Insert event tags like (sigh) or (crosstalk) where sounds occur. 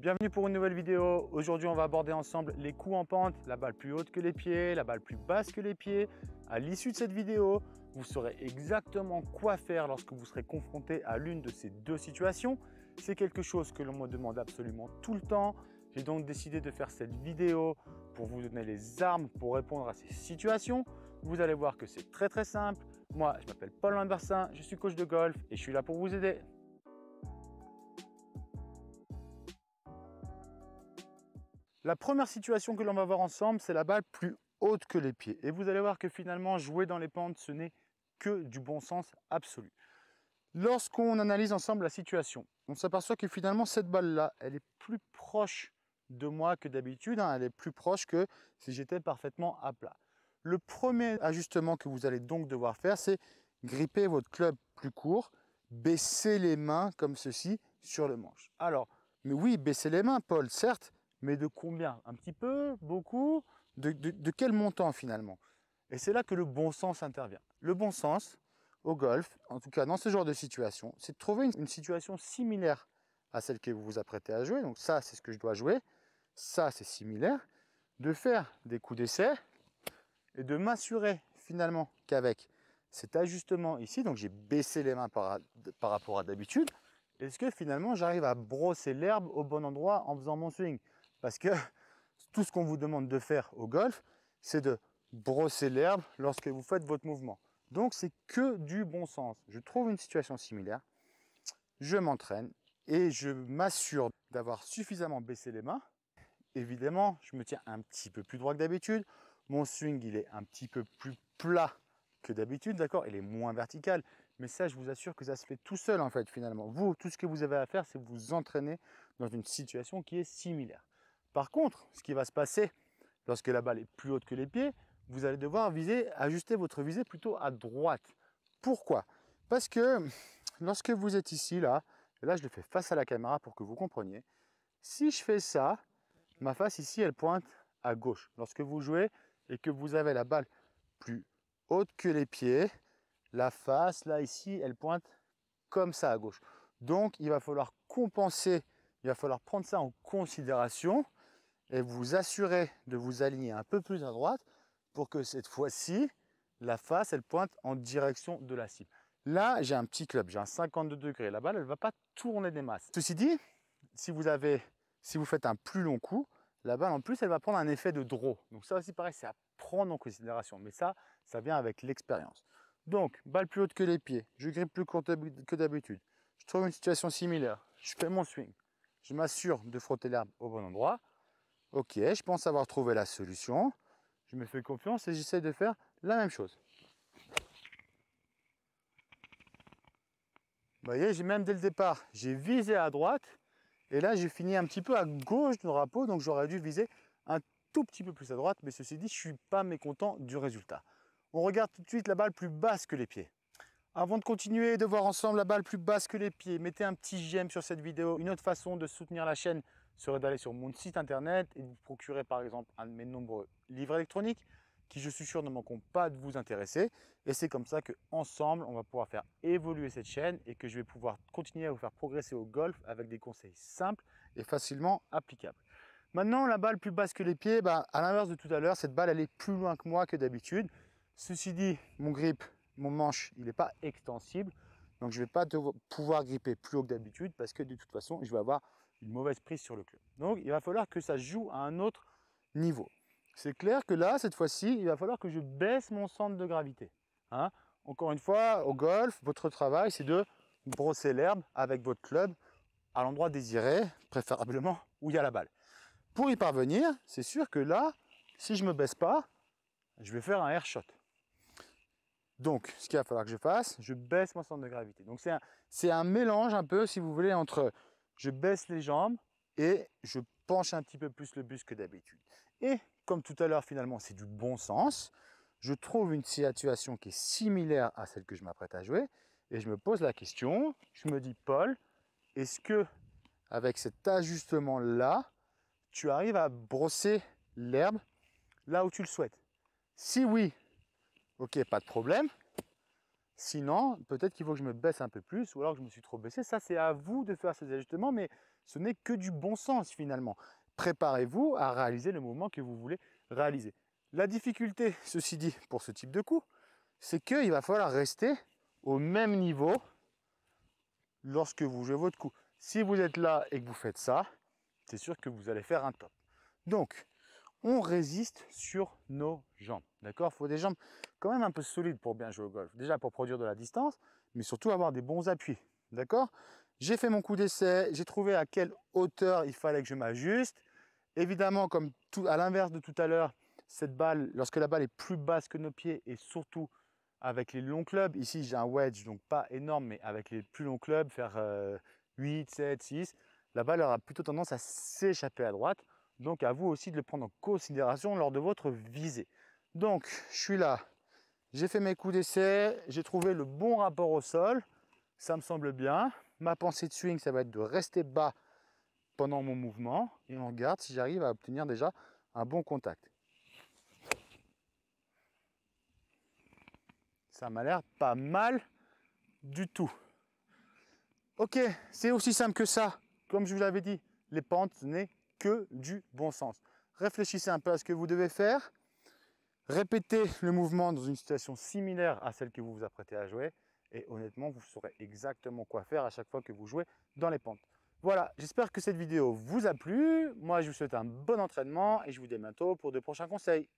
Bienvenue pour une nouvelle vidéo. Aujourd'hui, on va aborder ensemble les coups en pente, la balle plus haute que les pieds, la balle plus basse que les pieds. À l'issue de cette vidéo, vous saurez exactement quoi faire lorsque vous serez confronté à l'une de ces deux situations. C'est quelque chose que l'on me demande absolument tout le temps. J'ai donc décidé de faire cette vidéo pour vous donner les armes pour répondre à ces situations. Vous allez voir que c'est très très simple. Moi, je m'appelle Paul Lambertin, je suis coach de golf et je suis là pour vous aider. La première situation que l'on va voir ensemble, c'est la balle plus haute que les pieds. Et vous allez voir que finalement, jouer dans les pentes, ce n'est que du bon sens absolu. Lorsqu'on analyse ensemble la situation, on s'aperçoit que finalement, cette balle-là, elle est plus proche de moi que d'habitude. Hein. elle est plus proche que si j'étais parfaitement à plat. Le premier ajustement que vous allez donc devoir faire, c'est gripper votre club plus court, baisser les mains comme ceci sur le manche. Alors, mais oui, baisser les mains, Paul, certes, mais de combien Un petit peu Beaucoup de, quel montant finalement Et c'est là que le bon sens intervient. Le bon sens, au golf, en tout cas dans ce genre de situation, c'est de trouver une, situation similaire à celle que vous vous apprêtez à jouer. Donc ça, c'est ce que je dois jouer. Ça, c'est similaire. De faire des coups d'essai et de m'assurer finalement qu'avec cet ajustement ici, donc j'ai baissé les mains par rapport à d'habitude, est-ce que finalement j'arrive à brosser l'herbe au bon endroit en faisant mon swing parce que (laughs) tout ce qu'on vous demande de faire au golf, c'est de brosser l'herbe lorsque vous faites votre mouvement. Donc c'est que du bon sens. Je trouve une situation similaire, je m'entraîne et je m'assure d'avoir suffisamment baissé les mains. Évidemment, je me tiens un petit peu plus droit que d'habitude. Mon swing, il est un petit peu plus plat que d'habitude, d'accord Il est moins vertical. Mais ça, je vous assure que ça se fait tout seul, en fait, finalement. Vous, tout ce que vous avez à faire, c'est vous entraîner dans une situation qui est similaire. Par contre, ce qui va se passer lorsque la balle est plus haute que les pieds, vous allez devoir viser, ajuster votre visée plutôt à droite. Pourquoi Parce que lorsque vous êtes ici, là, là je le fais face à la caméra pour que vous compreniez, si je fais ça, ma face ici, elle pointe à gauche. Lorsque vous jouez et que vous avez la balle plus haute que les pieds, la face, là, ici, elle pointe comme ça à gauche. Donc, il va falloir compenser, il va falloir prendre ça en considération et vous assurez de vous aligner un peu plus à droite pour que cette fois-ci, la face, elle pointe en direction de la cible. Là, j'ai un petit club, j'ai un 52 degrés. La balle, elle ne va pas tourner des masses. Ceci dit, si vous, avez, si vous faites un plus long coup, la balle, en plus, elle va prendre un effet de draw. Donc ça aussi, pareil, c'est à prendre en considération. Mais ça, ça vient avec l'expérience. Donc, balle plus haute que les pieds. Je grippe plus que d'habitude. Je trouve une situation similaire. Je fais mon swing. Je m'assure de frotter l'herbe au bon endroit. Ok, je pense avoir trouvé la solution. Je me fais confiance et j'essaie de faire la même chose. Vous voyez, j'ai même dès le départ, j'ai visé à droite. Et là, j'ai fini un petit peu à gauche du drapeau. Donc, j'aurais dû viser un tout petit peu plus à droite. Mais ceci dit, je ne suis pas mécontent du résultat. On regarde tout de suite la balle plus basse que les pieds. Avant de continuer de voir ensemble la balle plus basse que les pieds, mettez un petit j'aime sur cette vidéo. Une autre façon de soutenir la chaîne serait d'aller sur mon site internet et de vous procurer par exemple un de mes nombreux livres électroniques qui je suis sûr ne manqueront pas de vous intéresser. Et c'est comme ça que ensemble, on va pouvoir faire évoluer cette chaîne et que je vais pouvoir continuer à vous faire progresser au golf avec des conseils simples et facilement applicables. Maintenant, la balle plus basse que les pieds, bah, à l'inverse de tout à l'heure, cette balle allait est plus loin que moi que d'habitude. Ceci dit, mon grip mon manche, il n'est pas extensible. Donc je ne vais pas pouvoir gripper plus haut que d'habitude parce que de toute façon, je vais avoir une mauvaise prise sur le club. Donc il va falloir que ça joue à un autre niveau. C'est clair que là, cette fois-ci, il va falloir que je baisse mon centre de gravité. Hein. Encore une fois, au golf, votre travail, c'est de brosser l'herbe avec votre club à l'endroit désiré, préférablement où il y a la balle. Pour y parvenir, c'est sûr que là, si je me baisse pas, je vais faire un air shot. Donc, ce qu'il va falloir que je fasse, je baisse mon centre de gravité. Donc, c'est un, mélange un peu, si vous voulez, entre je baisse les jambes et je penche un petit peu plus le bus que d'habitude. Et comme tout à l'heure, finalement, c'est du bon sens, je trouve une situation qui est similaire à celle que je m'apprête à jouer et je me pose la question, je me dis, Paul, est-ce que avec cet ajustement-là, tu arrives à brosser l'herbe là où tu le souhaites Si oui, Ok, pas de problème. Sinon, peut-être qu'il faut que je me baisse un peu plus ou alors que je me suis trop baissé. Ça, c'est à vous de faire ces ajustements, mais ce n'est que du bon sens finalement. Préparez-vous à réaliser le mouvement que vous voulez réaliser. La difficulté, ceci dit, pour ce type de coup, c'est qu'il va falloir rester au même niveau lorsque vous jouez votre coup. Si vous êtes là et que vous faites ça, c'est sûr que vous allez faire un top. Donc, on résiste sur nos jambes. D'accord Il faut des jambes quand même un peu solides pour bien jouer au golf. Déjà pour produire de la distance, mais surtout avoir des bons appuis. D'accord J'ai fait mon coup d'essai, j'ai trouvé à quelle hauteur il fallait que je m'ajuste. Évidemment, comme tout, à l'inverse de tout à l'heure, cette balle, lorsque la balle est plus basse que nos pieds et surtout avec les longs clubs, ici j'ai un wedge, donc pas énorme, mais avec les plus longs clubs, faire 8, 7, 6, la balle aura plutôt tendance à s'échapper à droite. Donc à vous aussi de le prendre en considération lors de votre visée. Donc je suis là, j'ai fait mes coups d'essai, j'ai trouvé le bon rapport au sol, ça me semble bien. Ma pensée de swing, ça va être de rester bas pendant mon mouvement et on regarde si j'arrive à obtenir déjà un bon contact. Ça m'a l'air pas mal du tout. Ok, c'est aussi simple que ça. Comme je vous l'avais dit, les pentes, n'est que du bon sens. Réfléchissez un peu à ce que vous devez faire. Répétez le mouvement dans une situation similaire à celle que vous vous apprêtez à jouer. Et honnêtement, vous saurez exactement quoi faire à chaque fois que vous jouez dans les pentes. Voilà, j'espère que cette vidéo vous a plu. Moi, je vous souhaite un bon entraînement et je vous dis bientôt pour de prochains conseils.